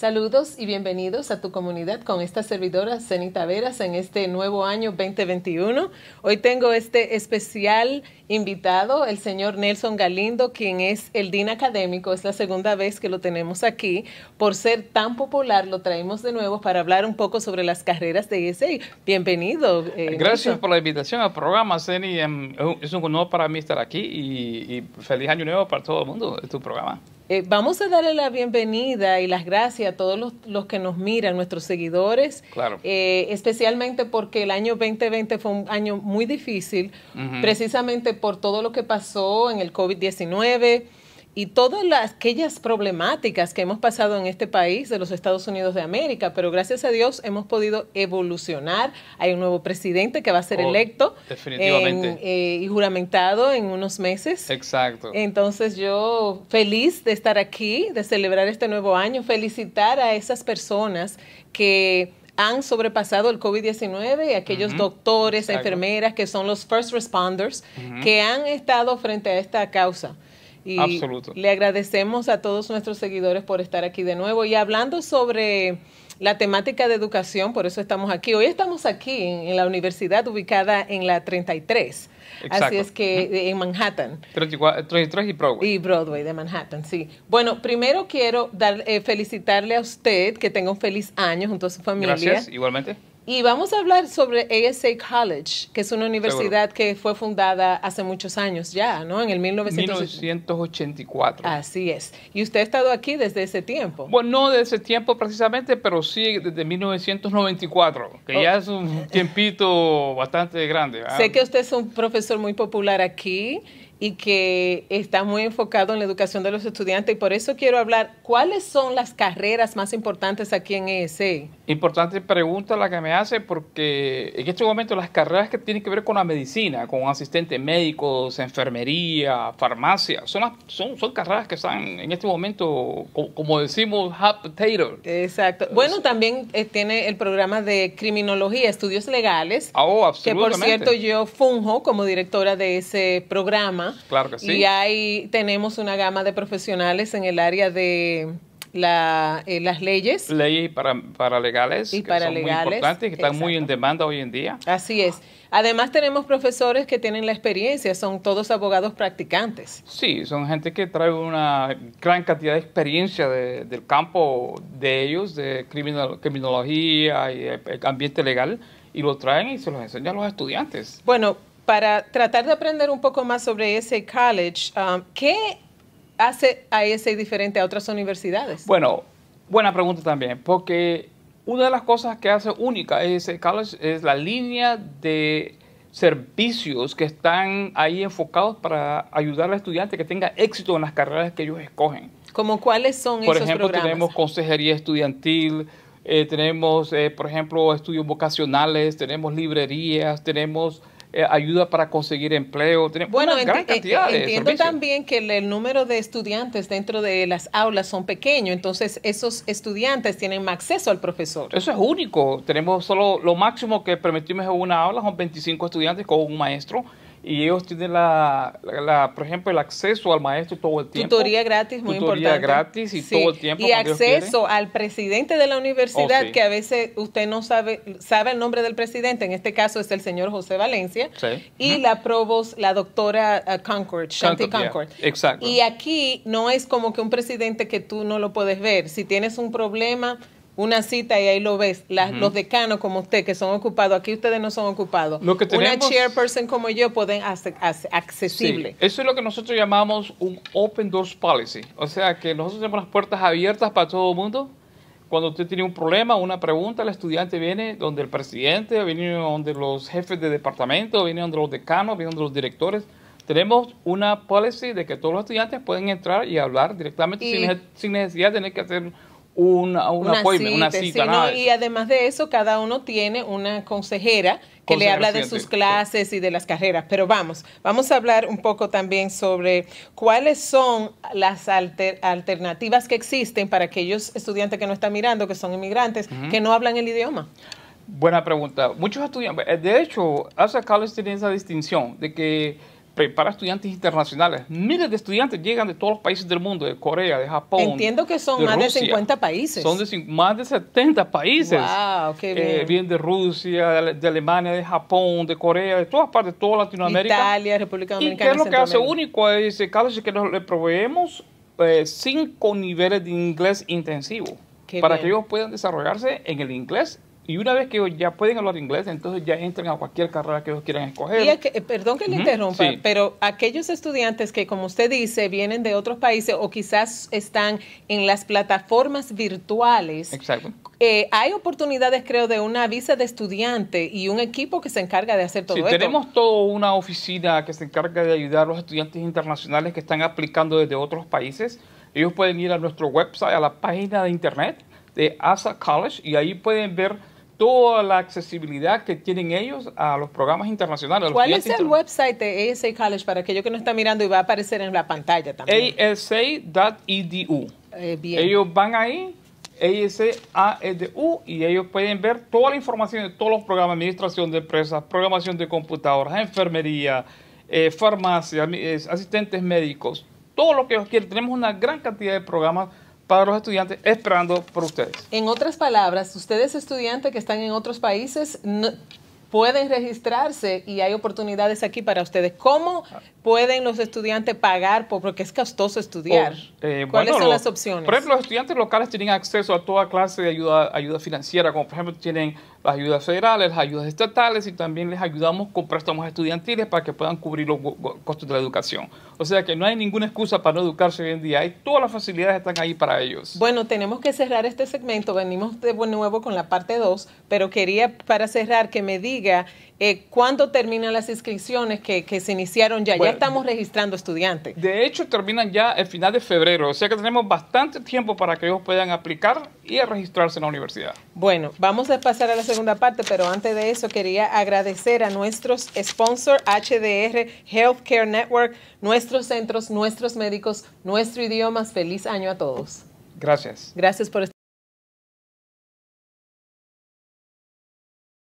Saludos y bienvenidos a tu comunidad con esta servidora Cenita Veras en este nuevo año 2021. Hoy tengo este especial invitado, el señor Nelson Galindo, quien es el DIN académico. Es la segunda vez que lo tenemos aquí. Por ser tan popular, lo traemos de nuevo para hablar un poco sobre las carreras de ISA. Bienvenido. Eh, Gracias por la invitación al programa, Ceni. Es un honor para mí estar aquí y, y feliz año nuevo para todo el mundo de tu programa. Eh, vamos a darle la bienvenida y las gracias a todos los, que nos miran, nuestros seguidores, claro. Eh, especialmente porque el año 2020 fue un año muy difícil, precisamente por todo lo que pasó en el COVID-19 y todas las, aquellas problemáticas que hemos pasado en este país de los Estados Unidos de América, pero gracias a Dios hemos podido evolucionar. Hay un nuevo presidente que va a ser oh, electo eh, y juramentado en unos meses. Exacto. Entonces yo feliz de estar aquí, de celebrar este nuevo año, felicitar a esas personas que han sobrepasado el COVID-19 y aquellos doctores, enfermeras que son los first responders que han estado frente a esta causa. Y le agradecemos a todos nuestros seguidores por estar aquí de nuevo. Y hablando sobre la temática de educación, por eso estamos aquí. Hoy estamos aquí en, la universidad ubicada en la 33. Así es que eh, en Manhattan. 33 y Broadway. Y Broadway de Manhattan, sí. Bueno, primero quiero eh, felicitarle a usted que tenga un feliz año junto a su familia. Gracias, igualmente. Y vamos a hablar sobre ASA College, que es una universidad que fue fundada hace muchos años ya, ¿no? En el 1984. Así es. ¿Y usted ha estado aquí desde ese tiempo? Bueno, no desde ese tiempo precisamente, pero sí desde 1994, que ya es un oh. tiempito bastante grande. Sé que usted es un profesor muy popular aquí y que está muy enfocado en la educación de los estudiantes. Y por eso quiero hablar, ¿cuáles son las carreras más importantes aquí en ESE? E? Importante pregunta la que me hace, porque en este momento las carreras que tienen que ver con la medicina, con asistentes médicos, enfermería, farmacia, son, son, son carreras que están en este momento, como, decimos, hot potato. Exacto. Bueno, también eh, tiene el programa de criminología, estudios legales, oh, que por cierto yo funjo como directora de ese programa Claro que sí. Y ahí tenemos una gama de profesionales en el área de eh, las leyes. Leyes para, legales, y que para son muy importantes, que están muy en demanda hoy en día. Así es. Además tenemos profesores que tienen la experiencia, son todos abogados practicantes. Sí, son gente que trae una gran cantidad de experiencia del campo de ellos, de criminal, criminología y ambiente legal, y lo traen y se los enseñan a los estudiantes. Bueno, para tratar de aprender un poco más sobre ese college, um, ¿qué hace a ese diferente a otras universidades? Bueno, buena pregunta también, porque una de las cosas que hace única ese college es la línea de servicios que están ahí enfocados para ayudar al estudiante que tenga éxito en las carreras que ellos escogen. ¿Como cuáles son por esos ejemplo, programas? Por ejemplo, tenemos consejería estudiantil, eh, tenemos, eh, por ejemplo, estudios vocacionales, tenemos librerías, tenemos eh, ayuda para conseguir empleo. bueno, e- entiendo también que el, número de estudiantes dentro de las aulas son pequeños, entonces esos estudiantes tienen más acceso al profesor. Eso es único. Tenemos solo lo máximo que permitimos en una aula son 25 estudiantes con un maestro y ellos tienen la, por ejemplo, el acceso al maestro todo el tiempo. Tutoría gratis, muy Tutoría gratis y todo el tiempo. Y acceso al presidente de la universidad, oh, que a veces usted no sabe, sabe el nombre del presidente, en este caso es el señor José Valencia, y la provost, la doctora eh, Concord, Shanti Concord. Exacto. Y aquí no es como que un presidente que tú no lo puedes ver. Si tienes un problema una cita y ahí lo ves. Los decanos como usted, que son ocupados, aquí ustedes no son ocupados. una chairperson como yo pueden hacer accesible. eso es lo que nosotros llamamos un open doors policy. O sea, que nosotros tenemos las puertas abiertas para todo el mundo. Cuando usted tiene un problema, una pregunta, el estudiante viene donde el presidente, viene donde los jefes de departamento, viene donde los decanos, viene donde los directores tenemos una policy de que todos los estudiantes pueden entrar y hablar directamente sin, sin, necesidad de tener que hacer una, una, una, no, y además de eso, cada uno tiene una consejera que le habla de sus clases y de las carreras. Pero vamos, vamos a hablar un poco también sobre cuáles son las alternativas que existen para aquellos estudiantes que no están mirando, que son inmigrantes, que no hablan el idioma. Buena pregunta. Muchos estudiantes, eh, de hecho, hace Carlos tiene esa distinción de que prepara estudiantes internacionales. Miles de estudiantes llegan de todos los países del mundo, de Corea, de Japón. Entiendo que son más de 50 países. Son de más de 70 países. vienen eh, de Rusia, de, Alemania, de Japón, de Corea, de todas partes, de toda Latinoamérica. Italia, República Dominicana. ¿Y qué es lo que hace único ese eh, college? Que le proveemos eh, cinco niveles de inglés intensivo. para que ellos puedan desarrollarse en el inglés y una vez que ya pueden hablar inglés, entonces ya entran a cualquier carrera que ellos quieran escoger. Eh, perdón que le interrumpa, pero aquellos estudiantes que, como usted dice, vienen de otros países o quizás están en las plataformas virtuales. Eh, hay oportunidades, creo, de una visa de estudiante y un equipo que se encarga de hacer todo esto. Tenemos toda una oficina que se encarga de ayudar a los estudiantes internacionales que están aplicando desde otros países. Ellos pueden ir a nuestro website, a la página de internet de ASA College y ahí pueden ver toda la accesibilidad que tienen ellos a los programas internacionales. ¿Cuál es el website de ASA College para aquellos que no están mirando y va a aparecer en la pantalla también? ASA.edu. Eh, ellos van ahí, ASAEDU, y ellos pueden ver toda la información de todos los programas, administración de empresas, programación de computadoras, enfermería, eh, farmacia, asistentes médicos, todo lo que ellos quieren. Tenemos una gran cantidad de programas para los estudiantes esperando por ustedes. En otras palabras, ustedes estudiantes que están en otros países pueden registrarse y hay oportunidades aquí para ustedes. ¿Cómo ah. pueden los estudiantes pagar? Por, porque es costoso estudiar. Oh, eh, ¿Cuáles son las opciones? Por ejemplo, los estudiantes locales tienen acceso a toda clase de ayuda, ayuda financiera, como por ejemplo tienen las ayudas federales, las ayudas estatales y también les ayudamos con préstamos estudiantiles para que puedan cubrir los costos de la educación. O sea que no hay ninguna excusa para no educarse hoy en día. y todas las facilidades están ahí para ellos. Bueno, tenemos que cerrar este segmento. Venimos de nuevo con la parte 2, pero quería para cerrar que me diga eh, ¿cuándo terminan las inscripciones que, se iniciaron ya? ya estamos registrando estudiantes. De hecho, terminan ya el final de febrero, o sea que tenemos bastante tiempo para que ellos puedan aplicar y registrarse en la universidad. Bueno, vamos a pasar a la segunda parte, pero antes de eso quería agradecer a nuestros sponsors HDR Healthcare Network, nuestros centros, nuestros médicos, nuestro idioma. Feliz año a todos. Gracias. Gracias por estar.